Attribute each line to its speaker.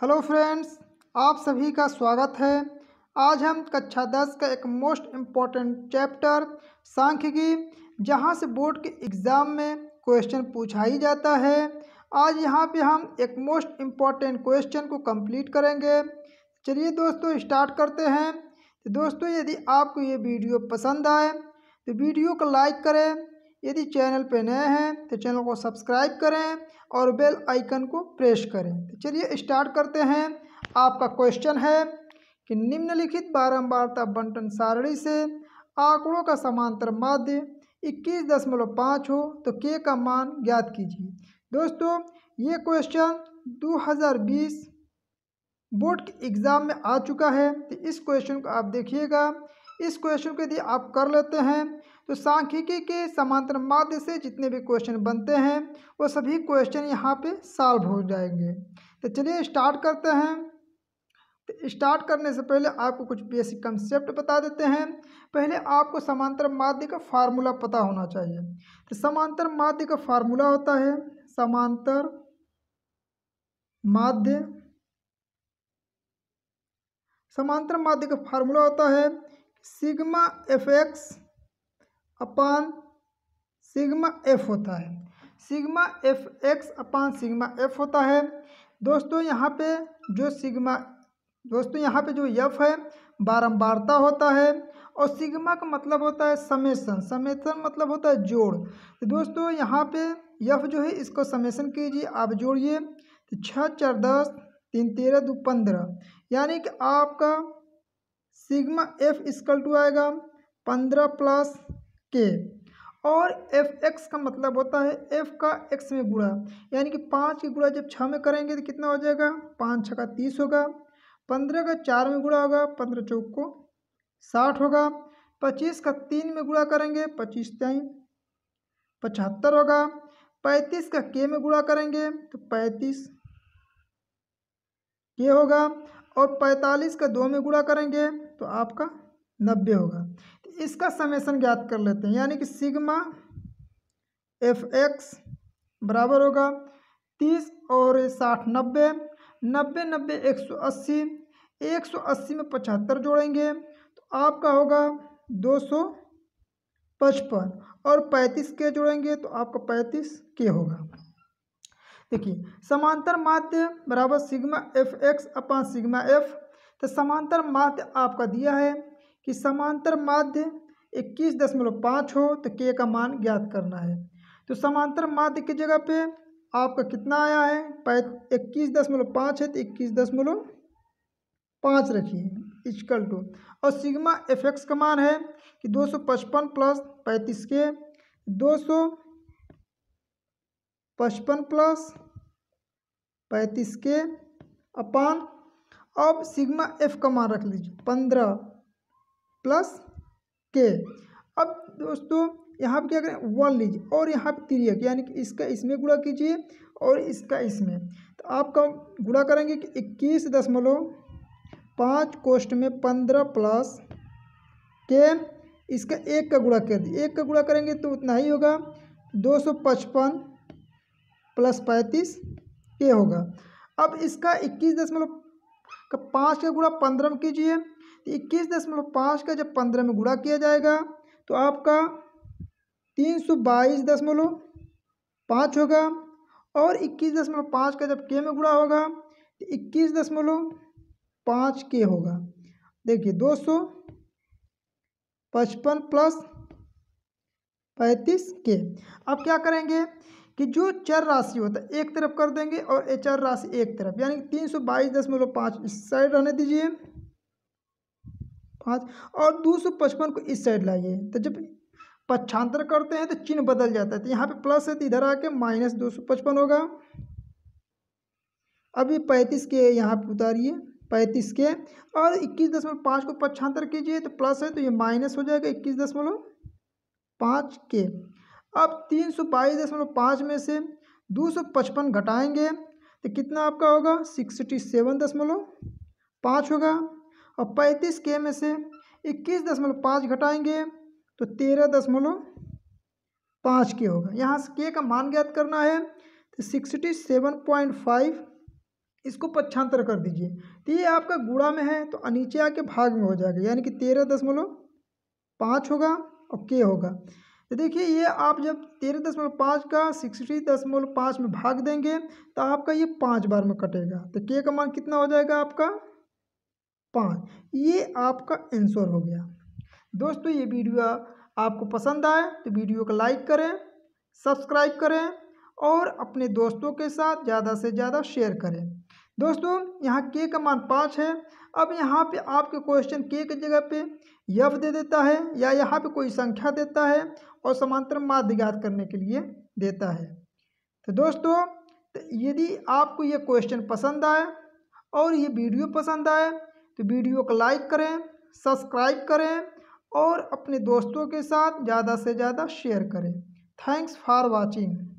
Speaker 1: hello friends आप सभी का स्वागत है आज हम कक्षा दस का एक मोस्ट इम्पॉर्टेंट चैप्टर सांख्यिकी जहां से बोर्ड के एग्ज़ाम में क्वेश्चन पूछा ही जाता है आज यहां पे हम एक मोस्ट इम्पॉर्टेंट क्वेश्चन को कंप्लीट करेंगे चलिए दोस्तों स्टार्ट करते हैं तो दोस्तों यदि आपको ये वीडियो पसंद आए तो वीडियो को लाइक करें यदि चैनल पर नए हैं तो चैनल को सब्सक्राइब करें और बेल आइकन को प्रेस करें तो चलिए स्टार्ट करते हैं आपका क्वेश्चन है कि निम्नलिखित बारंबारता बंटन सारणी से आंकड़ों का समांतर माध्य इक्कीस दशमलव पाँच हो तो के का मान ज्ञात कीजिए दोस्तों ये क्वेश्चन 2020 बोर्ड के एग्ज़ाम में आ चुका है तो इस क्वेश्चन को आप देखिएगा इस क्वेश्चन को यदि आप कर लेते हैं तो सांख्यिकी के समांतर माध्य से जितने भी क्वेश्चन बनते हैं वो सभी क्वेश्चन यहाँ पे सॉल्व हो जाएंगे तो चलिए स्टार्ट करते हैं तो स्टार्ट करने से पहले आपको कुछ बेसिक कंसेप्ट बता देते हैं पहले आपको समांतर माध्य का फार्मूला पता होना चाहिए तो समांतर माध्य का फार्मूला होता है समांतर माध्य समांतर माध्य का फार्मूला होता है sigma f x upon sigma f होता है sigma f x upon sigma f होता है दोस्तों यहाँ पे जो सिग्मा दोस्तों यहाँ पे जो यफ है बारंबारता होता है और सिग्मा का मतलब होता है समेसन समेसन मतलब होता है जोड़ तो दोस्तों यहाँ पे यफ जो है इसको समेसन कीजिए आप जोड़िए तो छः चार दस तीन तेरह दो पंद्रह यानी कि आपका सिग्मा एफ स्कल टू आएगा पंद्रह प्लस के और एफ एक्स का मतलब होता है एफ का एक्स में गुड़ा यानी कि पाँच की गुड़ा जब छः में करेंगे तो कितना हो जाएगा पाँच छः का तीस होगा पंद्रह का चार में गुड़ा होगा पंद्रह चौक को साठ होगा पच्चीस का तीन में गुड़ा करेंगे पच्चीस तीन पचहत्तर होगा पैंतीस का के में गुड़ा करेंगे तो पैंतीस के होगा और पैंतालीस का दो में गुड़ा करेंगे तो आपका नब्बे होगा इसका समेसन ज्ञात कर लेते हैं यानी कि सिग्मा एफ एक्स बराबर होगा तीस और साठ नब्बे नब्बे नब्बे एक सौ अस्सी एक सौ अस्सी में पचहत्तर जोड़ेंगे तो आपका होगा दो सौ पचपन और पैंतीस के जोड़ेंगे तो आपका पैंतीस के होगा देखिए समांतर माध्य बराबर sigma f x upon sigma f तो समांतर माध्य आपका दिया है कि समांतर माध्य इक्कीस दशमलव पाँच हो तो के का मान ज्ञात करना है तो समांतर माध्य की जगह पे आपका कितना आया है इक्कीस दशमलव पाँच है तो इक्कीस दशमलव पाँच रखिए इजकल टू और सिग्मा एफ एक्स का मान है कि दो सौ पचपन प्लस पैंतीस के दो सौ पचपन प्लस पैंतीस के अपान अब सिग्मा एफ का मान रख लीजिए पंद्रह प्लस के अब दोस्तों यहाँ पे क्या करें वन लीजिए और यहाँ पे तिरक यानी कि इसका इसमें गुड़ा कीजिए और इसका इसमें तो आपका गुड़ा करेंगे कि इक्कीस दशमलव पाँच कोष्ट में पंद्रह प्लस के इसका एक का गुड़ा कर दिए एक का गुड़ा करेंगे तो उतना ही होगा दो सौ पचपन प्लस पैंतीस के होगा अब इसका इक्कीस दशमलव का पाँच का गुड़ा पंद्रह में कीजिए तो इक्कीस दशमलव पाँच का जब पंद्रह में गुणा किया जाएगा तो आपका तीन सौ बाईस दशमलव पाँच होगा और इक्कीस दशमलव पाँच का जब के में गुणा होगा तो इक्कीस दशमलव पाँच के होगा देखिए दो सौ पचपन प्लस पैंतीस के अब क्या करेंगे कि जो चर राशि होता है एक तरफ कर देंगे और चर राशि एक तरफ यानी तीन सौ बाईस दशमलव पाँच इस साइड रहने दीजिए पाँच और दो सौ पचपन को इस साइड लाइए तो जब पक्षांतर करते हैं तो चिन्ह बदल जाता है तो यहाँ पे प्लस है तो इधर आके माइनस दो सौ पचपन होगा अभी पैंतीस के यहाँ पर उतारिए पैंतीस के और इक्कीस दशमलव पाँच को पक्षांतर कीजिए तो प्लस है तो ये माइनस हो जाएगा इक्कीस दशमलव पाँच के अब तीन सौ बाईस दशमलव पाँच में से दो सौ पचपन घटाएँगे तो कितना आपका होगा सिक्सटी सेवन दशमलव पाँच होगा अब पैंतीस के में से इक्कीस दशमलव पाँच घटाएंगे तो तेरह दशमलव पाँच के होगा यहाँ से के का मान ज्ञात करना है तो सिक्सटी सेवन पॉइंट फाइव इसको पक्षांतर कर दीजिए तो ये आपका गुड़ा में है तो नीचे आके भाग में हो जाएगा यानी कि तेरह दशमलव पाँच होगा और के होगा तो देखिए ये आप जब तेरह दशमलव पाँच का सिक्सटी दशमलव पाँच में भाग देंगे तो आपका ये पाँच बार में कटेगा तो के का मान कितना हो जाएगा आपका पाँच ये आपका आंसर हो गया दोस्तों ये वीडियो आपको पसंद आए तो वीडियो को लाइक करें सब्सक्राइब करें और अपने दोस्तों के साथ ज़्यादा से ज़्यादा शेयर करें दोस्तों यहाँ के का मान पाँच है अब यहाँ पे आपके क्वेश्चन के की जगह पे यफ दे देता है या यहाँ पे कोई संख्या देता है और समांतर माध्य ज्ञात करने के लिए देता है तो दोस्तों तो यदि आपको ये क्वेश्चन पसंद आए और ये वीडियो पसंद आए तो वीडियो को लाइक करें सब्सक्राइब करें और अपने दोस्तों के साथ ज़्यादा से ज़्यादा शेयर करें थैंक्स फॉर वॉचिंग